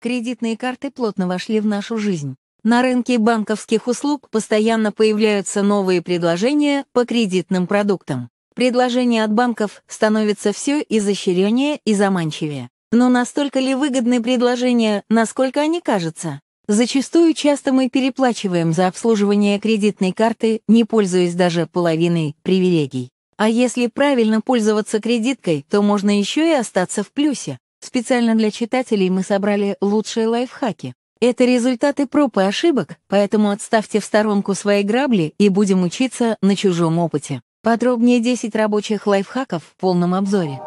Кредитные карты плотно вошли в нашу жизнь. На рынке банковских услуг постоянно появляются новые предложения по кредитным продуктам. Предложения от банков становятся все изощреннее и заманчивее. Но настолько ли выгодны предложения, насколько они кажутся? Зачастую часто мы переплачиваем за обслуживание кредитной карты, не пользуясь даже половиной привилегий. А если правильно пользоваться кредиткой, то можно еще и остаться в плюсе. Специально для читателей мы собрали лучшие лайфхаки. Это результаты проб и ошибок, поэтому отставьте в сторонку свои грабли и будем учиться на чужом опыте. Подробнее 10 рабочих лайфхаков в полном обзоре.